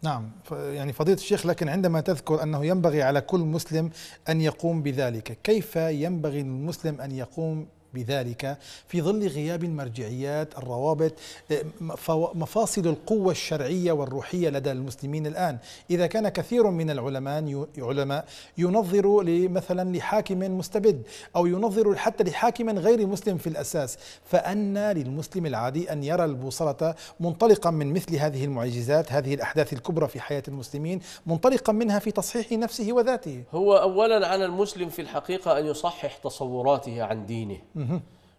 نعم يعني فضيلة الشيخ لكن عندما تذكر أنه ينبغي على كل مسلم أن يقوم بذلك كيف ينبغي للمسلم أن يقوم بذلك في ظل غياب المرجعيات الروابط آه، مفاصل القوة الشرعية والروحية لدى المسلمين الآن إذا كان كثير من العلماء علماء ينظر مثلا لحاكم مستبد أو ينظر حتى لحاكم غير مسلم في الأساس فأن للمسلم العادي أن يرى البوصلة منطلقا من مثل هذه المعجزات هذه الأحداث الكبرى في حياة المسلمين منطلقا منها في تصحيح نفسه وذاته هو أولا على المسلم في الحقيقة أن يصحح تصوراته عن دينه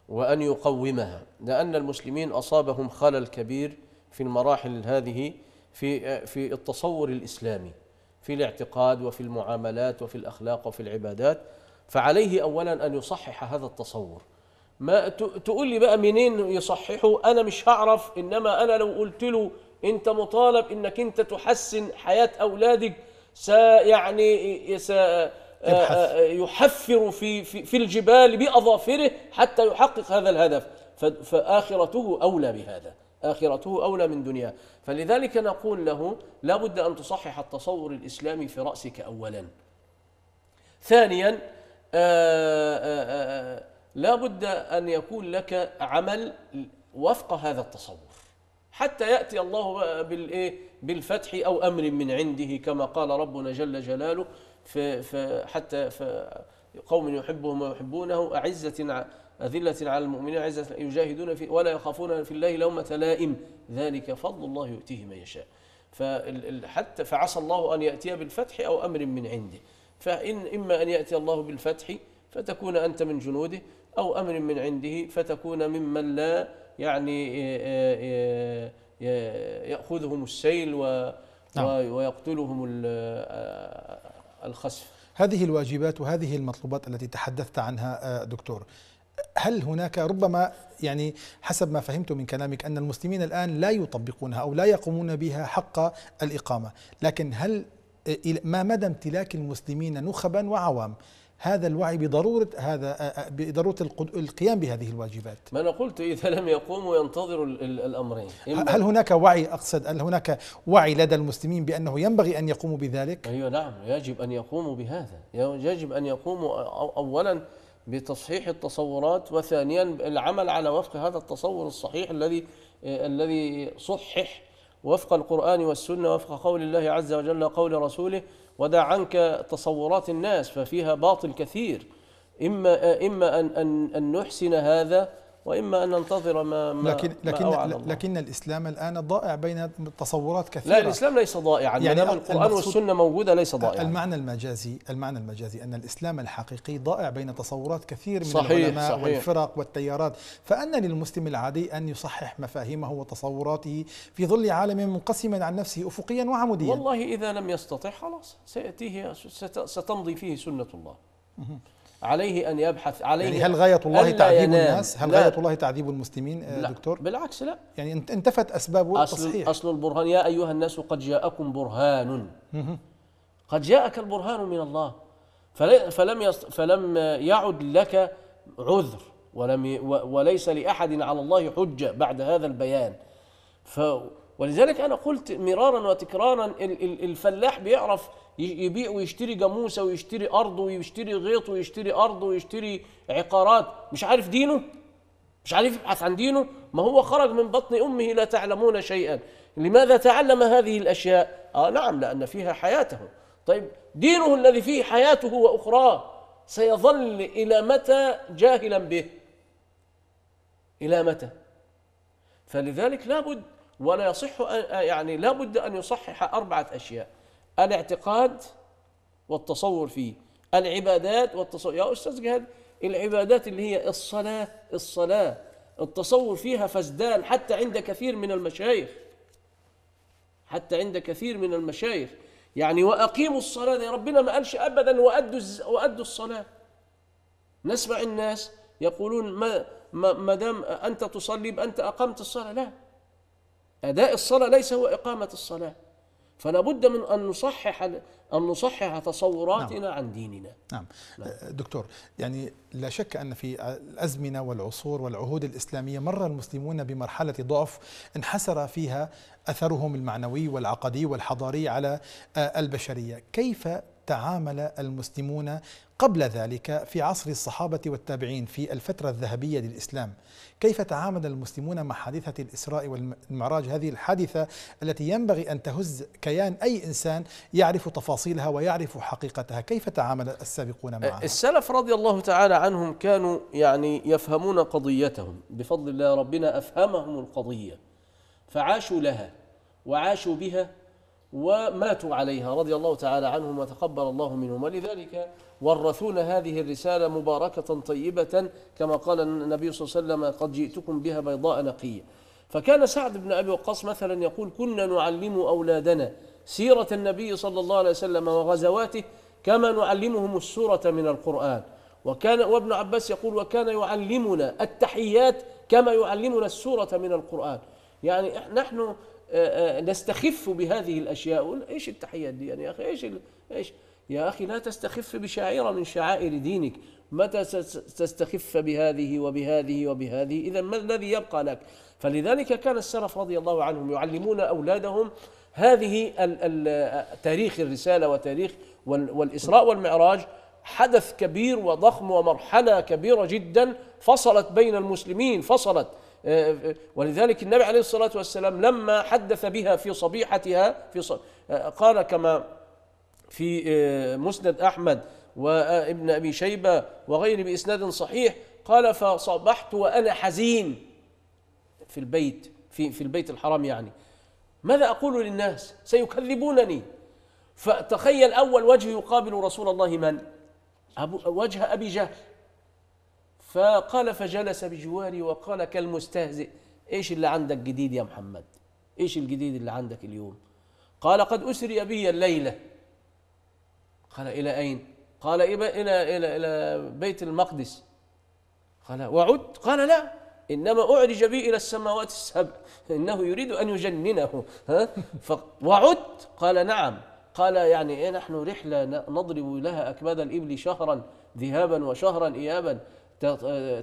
وأن يقومها لأن المسلمين أصابهم خلل كبير في المراحل هذه في في التصور الإسلامي في الاعتقاد وفي المعاملات وفي الأخلاق وفي العبادات فعليه أولا أن يصحح هذا التصور ما تقول لي بقى منين يصححه أنا مش هعرف إنما أنا لو قلت له أنت مطالب إنك أنت تحسن حياة أولادك سيعني إيه، سي آه، آه، يحفر في, في, في الجبال بأظافره حتى يحقق هذا الهدف فآخرته أولى بهذا آخرته أولى من دنياه فلذلك نقول له لا بد أن تصحح التصور الإسلامي في رأسك أولا ثانيا آه، لا بد أن يكون لك عمل وفق هذا التصور حتى ياتي الله إيه، بالفتح او امر من عنده كما قال ربنا جل جلاله في في حتى في قوم يحبهم ويحبونه أعزة أذلة على المؤمنين أعزة يجاهدون في ولا يخافون في الله لومة لائم ذلك فضل الله يؤتيه من يشاء فحتى فعسى الله أن يأتي بالفتح أو أمر من عنده فإن إما أن يأتي الله بالفتح فتكون أنت من جنوده أو أمر من عنده فتكون ممن لا يعني آه، آه، آه، يأخذهم السيل و نعم. ويقتلهم الخسف هذه الواجبات وهذه المطلوبات التي تحدثت عنها آه، دكتور هل هناك ربما يعني حسب ما فهمت من كلامك أن المسلمين الآن لا يطبقونها أو لا يقومون بها حق الإقامة لكن هل آه، ما مدى امتلاك المسلمين نخبا وعوام هذا الوعي بضرورة هذا بضرورة القيام بهذه الواجبات ما أنا قلت إذا لم يقوموا ينتظروا الأمرين هل هناك وعي أقصد هل هناك وعي لدى المسلمين بأنه ينبغي أن يقوموا بذلك أيوة نعم يجب أن يقوموا بهذا يجب أن يقوموا أولا بتصحيح التصورات وثانيا العمل على وفق هذا التصور الصحيح الذي الذي صحح وفق القرآن والسنة وفق قول الله عز وجل قول رسوله ودع عنك تصورات الناس ففيها باطل كثير إما, إما أن, أن, أن نحسن هذا واما ان ننتظر ما, ما لكن ما لكن الله. لكن الاسلام الان ضائع بين تصورات كثيره لا الاسلام ليس ضائعا يعني القران والسنه موجوده ليس ضائعا المعنى المجازي المعنى المجازي ان الاسلام الحقيقي ضائع بين تصورات كثير من صحيح العلماء صحيح والفرق والتيارات فان للمسلم العادي ان يصحح مفاهيمه وتصوراته في ظل عالم منقسم عن نفسه افقيا وعموديا والله اذا لم يستطع خلاص سياتيه ستمضي فيه سنه الله عليه ان يبحث عليه يعني هل غايه الله تعذيب ينام. الناس؟ هل لا. غايه الله تعذيب المسلمين آه، لا. دكتور؟ بالعكس لا يعني انتفت اسبابه أصل التصحيح اصل البرهان يا ايها الناس قد جاءكم برهان قد جاءك البرهان من الله فلم يص... فلم يعد لك عذر ولم وليس لاحد على الله حجه بعد هذا البيان ف ولذلك انا قلت مرارا وتكرارا الفلاح بيعرف يبيع ويشتري جاموسه ويشتري ارض ويشتري غيط ويشتري ارض ويشتري عقارات مش عارف دينه مش عارف يبحث عن دينه ما هو خرج من بطن امه لا تعلمون شيئا لماذا تعلم هذه الاشياء آه نعم لان فيها حياته طيب دينه الذي فيه حياته واخراه سيظل الى متى جاهلا به الى متى فلذلك لابد ولا يصح يعني لابد ان يصحح اربعه اشياء الاعتقاد والتصور فيه العبادات والتصور يا أستاذ جهاد العبادات اللي هي الصلاة الصلاة التصور فيها فزدان حتى عند كثير من المشايخ حتى عند كثير من المشايخ يعني وأقيموا الصلاة يا ربنا ما قالش أبدا وأدوا وأدوا الصلاة نسمع الناس يقولون ما ما دام أنت تصلي أنت أقمت الصلاة لا أداء الصلاة ليس هو إقامة الصلاة فلا بد من ان نصحح ان نصحح تصوراتنا نعم. عن ديننا نعم. نعم دكتور يعني لا شك ان في الازمنه والعصور والعهود الاسلاميه مر المسلمون بمرحله ضعف انحسر فيها اثرهم المعنوي والعقدي والحضاري على آه، البشريه كيف تعامل المسلمون قبل ذلك في عصر الصحابة والتابعين في الفترة الذهبية للإسلام كيف تعامل المسلمون مع حادثة الإسراء والمعراج هذه الحادثة التي ينبغي أن تهز كيان أي إنسان يعرف تفاصيلها ويعرف حقيقتها كيف تعامل السابقون معها السلف رضي الله تعالى عنهم كانوا يعني يفهمون قضيتهم بفضل الله ربنا أفهمهم القضية فعاشوا لها وعاشوا بها وماتوا عليها رضي الله تعالى عنهم وتقبل الله منهم ولذلك ورثون هذه الرسالة مباركة طيبة كما قال النبي صلى الله عليه وسلم قد جئتكم بها بيضاء نقية فكان سعد بن أبي وقاص مثلا يقول كنا نعلم أولادنا سيرة النبي صلى الله عليه وسلم وغزواته كما نعلمهم السورة من القرآن وكان وابن عباس يقول وكان يعلمنا التحيات كما يعلمنا السورة من القرآن يعني نحن نستخف بهذه الاشياء ايش التحيات دي يعني يا اخي ايش ايش يا اخي لا تستخف بشعيره من شعائر دينك متى تستخف بهذه وبهذه وبهذه اذا ما الذي يبقى لك فلذلك كان السلف رضي الله عنهم يعلمون اولادهم هذه تاريخ الرساله وتاريخ والاسراء والمعراج حدث كبير وضخم ومرحله كبيره جدا فصلت بين المسلمين فصلت آه، آه، ولذلك النبي عليه الصلاة والسلام لما حدث بها في صبيحتها في آه، قال كما في مسند أحمد وابن أبي شيبة وغيره بإسناد صحيح قال فصبحت وأنا حزين في البيت في, في البيت الحرام يعني ماذا أقول للناس سيكذبونني فتخيل أول وجه يقابل رسول الله من أبو وجه أبي جهل فقال فجلس بجواري وقال كالمستهزئ ايش اللي عندك جديد يا محمد ايش الجديد اللي عندك اليوم قال قد اسري بي الليله قال الى اين قال الى الى الى, إلى بيت المقدس قال وعدت قال لا انما اعرج بي الى السماوات السبع انه يريد ان يجننه ها وعدت قال نعم قال يعني إيه نحن رحله نضرب لها اكباد الابل شهرا ذهابا وشهرا ايابا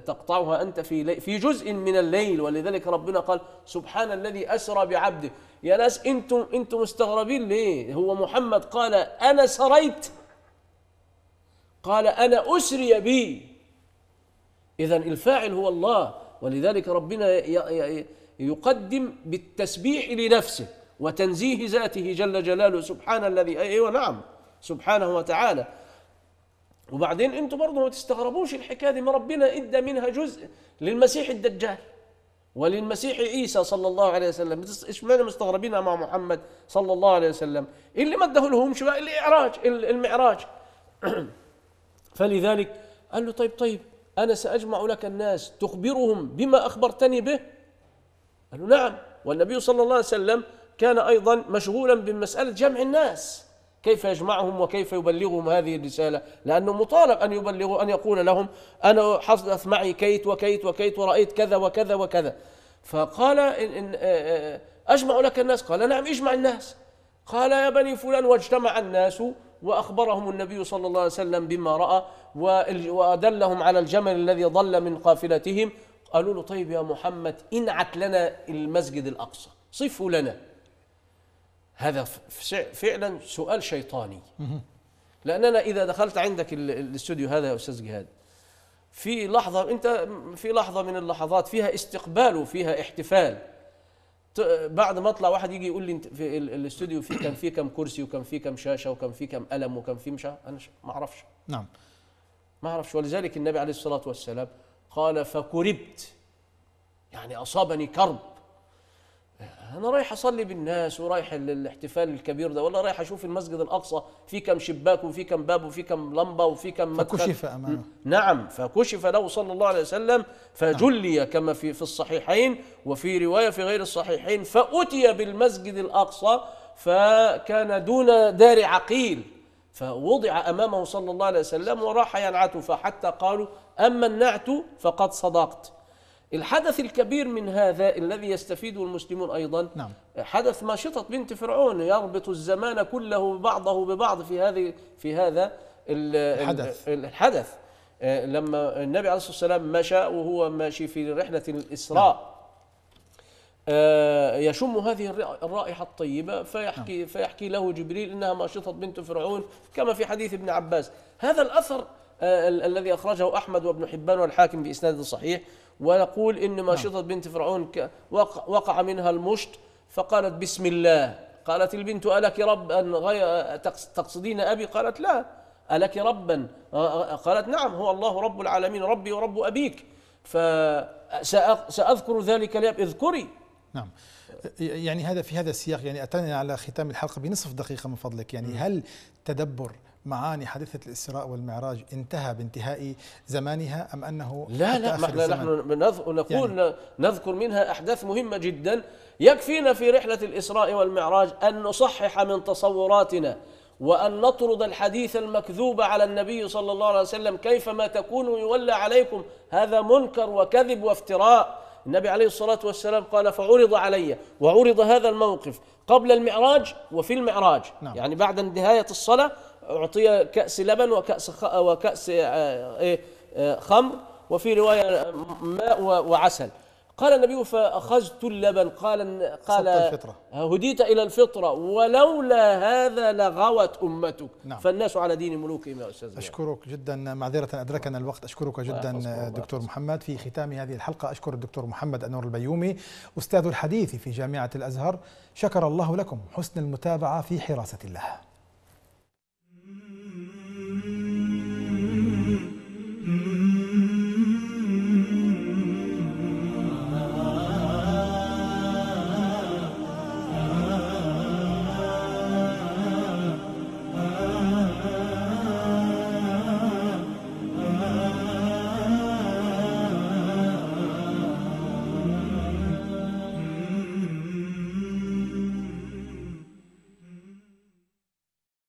تقطعها أنت في في جزء من الليل ولذلك ربنا قال سبحان الذي أسرى بعبده يا ناس أنتم أنتم مستغربين ليه هو محمد قال أنا سريت قال أنا أسري بي إذا الفاعل هو الله ولذلك ربنا يقدم بالتسبيح لنفسه وتنزيه ذاته جل جلاله سبحان الذي أيوة نعم سبحانه وتعالى وبعدين انتوا برضه ما تستغربوش الحكايه دي ما ربنا ادى منها جزء للمسيح الدجال وللمسيح عيسى صلى الله عليه وسلم اشمعنى مستغربين مع محمد صلى الله عليه وسلم اللي ما اداه لهمش بقى الاعراج المعراج فلذلك قال له طيب طيب انا ساجمع لك الناس تخبرهم بما اخبرتني به قال له نعم والنبي صلى الله عليه وسلم كان ايضا مشغولا بمساله جمع الناس كيف يجمعهم وكيف يبلغهم هذه الرسالة لأنه مطالب أن يبلغوا أن يقول لهم أنا حصلت معي كيت وكيت وكيت ورأيت كذا وكذا وكذا فقال إن إن آه، آه، أجمع لك الناس قال نعم اجمع الناس قال يا بني فلان واجتمع الناس وأخبرهم النبي صلى الله عليه وسلم بما رأى وأدلهم على الجمل الذي ضل من قافلتهم قالوا له طيب يا محمد انعت لنا المسجد الأقصى صفه لنا هذا فعلا سؤال شيطاني لاننا اذا دخلت عندك الاستوديو هذا يا استاذ جهاد في لحظه انت في لحظه من اللحظات فيها استقبال وفيها احتفال بعد ما اطلع واحد يجي يقول لي في الاستوديو في كان في كم كرسي وكان في كم شاشه وكان في كم قلم وكان في مش انا ما اعرفش نعم ما اعرفش ولذلك النبي عليه الصلاه والسلام قال فكربت يعني اصابني كرب انا رايح اصلي بالناس ورايح الاحتفال الكبير ده ولا رايح اشوف المسجد الاقصى في كم شباك وفي كم باب وفي كم لمبه وفي كم مدخل فكشف امامه نعم فكشف له صلى الله عليه وسلم فجلي نعم. كما في في الصحيحين وفي روايه في غير الصحيحين فاتي بالمسجد الاقصى فكان دون دار عقيل فوضع امامه صلى الله عليه وسلم وراح ينعت فحتى قالوا اما النعت فقد صدقت الحدث الكبير من هذا الذي يستفيده المسلمون أيضا نعم. حدث ما بنت فرعون يربط الزمان كله بعضه ببعض في هذه في هذا الحدث, الحدث. آه، لما النبي عليه الصلاة والسلام مشى وهو ماشي في رحلة الإسراء نعم. آه، يشم هذه الرائحة الطيبة فيحكي, نعم. فيحكي له جبريل إنها ماشطة بنت فرعون كما في حديث ابن عباس هذا الأثر آه، الذي أخرجه أحمد وابن حبان والحاكم بإسناد صحيح ونقول إن ماشطة بنت فرعون وقع منها المشت فقالت بسم الله قالت البنت ألك ربا غير تقصدين أبي قالت لا ألك ربا آه، آه، قالت نعم هو الله رب العالمين ربي ورب أبيك فسأذكر ذلك لأب اذكري نعم يعني هذا في هذا السياق يعني أتانا على ختام الحلقة بنصف دقيقة من فضلك يعني هل تدبر معاني حادثة الإسراء والمعراج انتهى بانتهاء زمانها أم أنه لا لا ما احنا نحن نقول يعني نذكر منها أحداث مهمة جدا يكفينا في رحلة الإسراء والمعراج أن نصحح من تصوراتنا وأن نطرد الحديث المكذوب على النبي صلى الله عليه وسلم كيفما تكونوا يولى عليكم هذا منكر وكذب وافتراء النبي عليه الصلاة والسلام قال فعرض علي وعرض هذا الموقف قبل المعراج وفي المعراج نعم. يعني بعد نهاية الصلاة أعطي كأس لبن وكأس وكأس آه، إيه، آه، خمر وفي رواية آه، ماء وعسل قال النبي فأخذت اللبن قال قال هديت إلى الفطرة ولولا هذا لغوت أمتك نعم. فالناس على دين ملوكهم يا أستاذ أشكرك جدا معذرة أدركنا الوقت أشكرك جدا دكتور محمد في ختام هذه الحلقة أشكر الدكتور محمد أنور البيومي أستاذ الحديث في جامعة الأزهر شكر الله لكم حسن المتابعة في حراسة الله